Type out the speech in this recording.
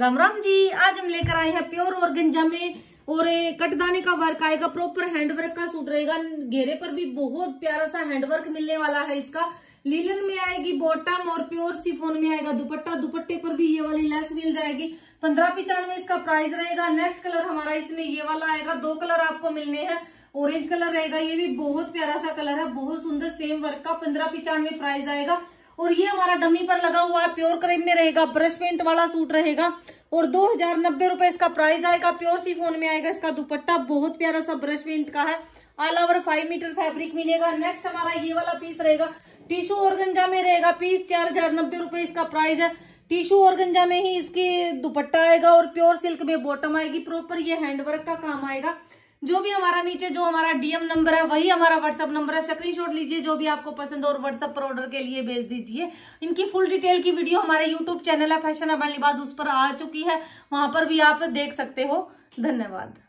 राम राम जी आज हम लेकर आए हैं प्योर गंजा में और कटदाने का वर्क आएगा प्रॉपर हैंडवर्क का सूट रहेगा घेरे पर भी बहुत प्यारा सा हैंडवर्क मिलने वाला है इसका लीलन में आएगी बॉटम और प्योर सिफोन में आएगा दुपट्टा दुपट्टे पर भी ये वाली लेस मिल जाएगी पंद्रह पिचानवे इसका प्राइस रहेगा नेक्स्ट कलर हमारा इसमें ये वाला आएगा दो कलर आपको मिलने हैं ऑरेंज कलर रहेगा ये भी बहुत प्यारा सा कलर है बहुत सुंदर सेम वर्क का पंद्रह पिचानवे प्राइस आएगा और ये हमारा डमी पर लगा हुआ है प्योर क्रीम में रहेगा ब्रश पेंट वाला सूट रहेगा और दो हजार नब्बे रुपए इसका प्राइस आएगा प्योर सीफोन में आएगा इसका दुपट्टा बहुत प्यारा सा ब्रश पेंट का है all over five metre fabric मिलेगा नेक्स्ट हमारा ये वाला पीस रहेगा टिशू गंजा में रहेगा पीस चार हजार नब्बे रुपए इसका प्राइस है टिशू गंजा में ही इसकी दुपट्टा आएगा और प्योर सिल्क में बॉटम आएगी प्रॉपर ये हैंडवर्क का काम आएगा जो भी हमारा नीचे जो हमारा डीएम नंबर है वही हमारा व्हाट्सअप नंबर है स्क्रीनशॉट लीजिए जो भी आपको पसंद हो और व्हाट्सअप पर ऑर्डर के लिए भेज दीजिए इनकी फुल डिटेल की वीडियो हमारे यूट्यूब चैनल है फैशन अब लिबास उस पर आ चुकी है वहां पर भी आप देख सकते हो धन्यवाद